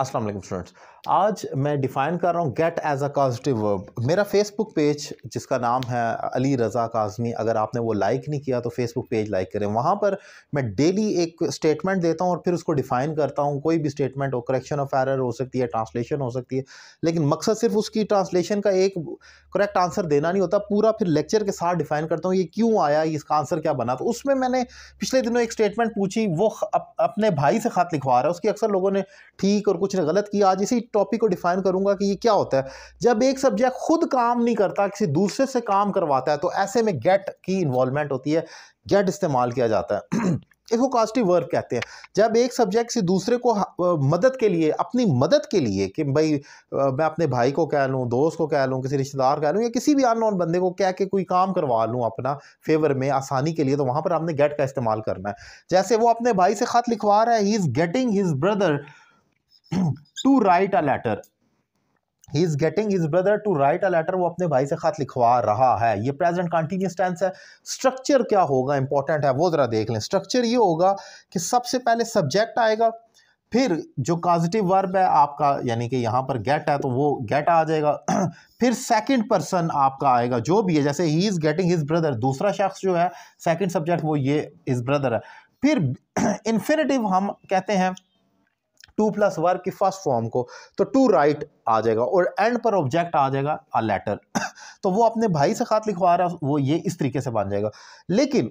Aslam students आज मैं define कर रहा हूँ get as a positive verb मेरा फेसबुक पेज जिसका नाम है अली रज़ा काजमी अगर आपने वो लाइक नहीं किया तो फेसबुक पेज लाइक करें वहाँ पर मैं डेली एक स्टेटमेंट देता हूँ और फिर उसको डिफ़ाइन करता हूँ कोई भी स्टेटमेंट हो करेक्शन ऑफ एरर हो सकती है ट्रांसलेशन हो सकती है लेकिन मकसद सिर्फ उसकी ट्रांसलेशन का एक करेक्ट आंसर देना नहीं होता पूरा फिर लेक्चर के साथ डिफ़ाइन करता हूँ ये क्यों आया इसका आंसर क्या बना तो उसमें मैंने पिछले दिनों एक स्टेटमेंट पूछी वो अपने भाई से ख़त लिखवा रहा है उसकी अक्सर लोगों ने ठीक और कुछ ने गलत किया आज इसी टॉपिक को डिफाइन करूंगा कि ये क्या होता है जब एक सब्जेक्ट खुद काम नहीं करता किसी दूसरे से काम करवाता है तो ऐसे में गेट की इन्वॉल्वमेंट होती है गेट इस्तेमाल किया जाता है इसको कास्टिव वर्क कहते हैं जब एक सब्जेक्ट किसी दूसरे को हाँ, मदद के लिए अपनी मदद के लिए कि भाई मैं अपने भाई को कह लूँ दोस्त को कह लूँ किसी रिश्तेदार कह लूँ या किसी भी अन बंदे को कह के कोई काम करवा लूँ अपना फेवर में आसानी के लिए तो वहाँ पर आपने गेट का इस्तेमाल करना है जैसे वो अपने भाई से ख़त लिखवा रहा है he is getting his brother to write a letter he is getting his brother to write a letter वो अपने भाई से खत लिखवा रहा है ये प्रेजेंट कंटिन्यूस टेंस है स्ट्रक्चर क्या होगा इंपॉर्टेंट है वो ज़रा देख लें स्ट्रक्चर ये होगा कि सबसे पहले सब्जेक्ट आएगा फिर जो पॉजिटिव वर्ब है आपका यानी कि यहाँ पर गेट है तो वो गेट आ जाएगा फिर सेकंड पर्सन आपका आएगा जो भी है जैसे he is getting his brother दूसरा शख्स जो है सेकंड सब्जेक्ट वो ये इज ब्रदर है फिर इन्फिनेटिव हम कहते हैं टू प्लस वर्ग की फर्स्ट फॉर्म को तो टू राइट आ जाएगा और एंड पर ऑब्जेक्ट आ जाएगा अ लेटर तो वो अपने भाई से खात लिखवा रहा वो ये इस तरीके से बन जाएगा लेकिन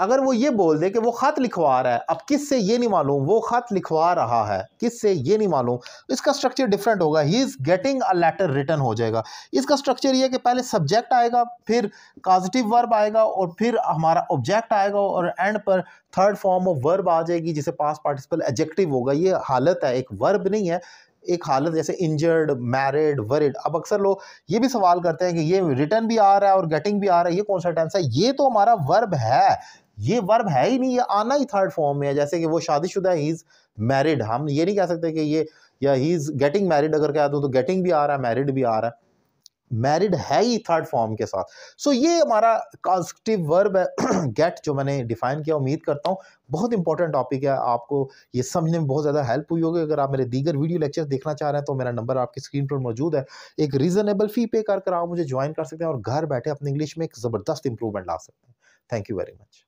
अगर वो ये बोल दे कि वो ख़त लिखवा रहा है अब किस से ये नहीं मालूम वो ख़त लिखवा रहा है किस से ये नहीं मालूम इसका स्ट्रक्चर डिफरेंट होगा he is getting a letter written हो जाएगा इसका स्ट्रक्चर ये है कि पहले सब्जेक्ट आएगा फिर पॉजिटिव वर्ब आएगा और फिर हमारा ऑब्जेक्ट आएगा और एंड पर थर्ड फॉर्म ऑफ वर्ब आ जाएगी जिसे पास पार्टिसिपल एजेक्टिव होगा ये हालत है एक वर्ब नहीं है एक हालत जैसे इंजर्ड मैरिड वरिड अब अक्सर लोग ये भी सवाल करते हैं कि ये रिटर्न भी आ रहा है और गेटिंग भी आ रहा है ये कौन सा टेंस है ये तो हमारा वर्ब है ये वर्ब है ही नहीं ये आना ही थर्ड फॉर्म में है जैसे कि वो शादीशुदा ही इज़ मैरिड हम ये नहीं कह सकते कि ये या ही इज़ गेटिंग मैरिड अगर कह दूँ तो गेटिंग भी आ रहा है मैरिड भी आ रहा है मैरिड है ही थर्ड फॉर्म के साथ सो so, ये हमारा कॉन्स्टिव वर्ब है गेट जो मैंने डिफाइन किया उम्मीद करता हूँ बहुत इंपॉर्टेंट टॉपिक है आपको ये समझने में बहुत ज़्यादा हेल्प हुई होगी अगर आप मेरे दीगर वीडियो लेक्चर देखना चाह रहे हैं तो मेरा नंबर आपकी स्क्रीन पर मौजूद है एक रीज़नेबल फ़ी पे कर कर आप मुझे ज्वाइन कर सकते हैं और घर बैठे अपने इंग्लिश में एक ज़बरदस्त इंप्रूवमेंट ला सकते हैं थैंक यू वेरी मच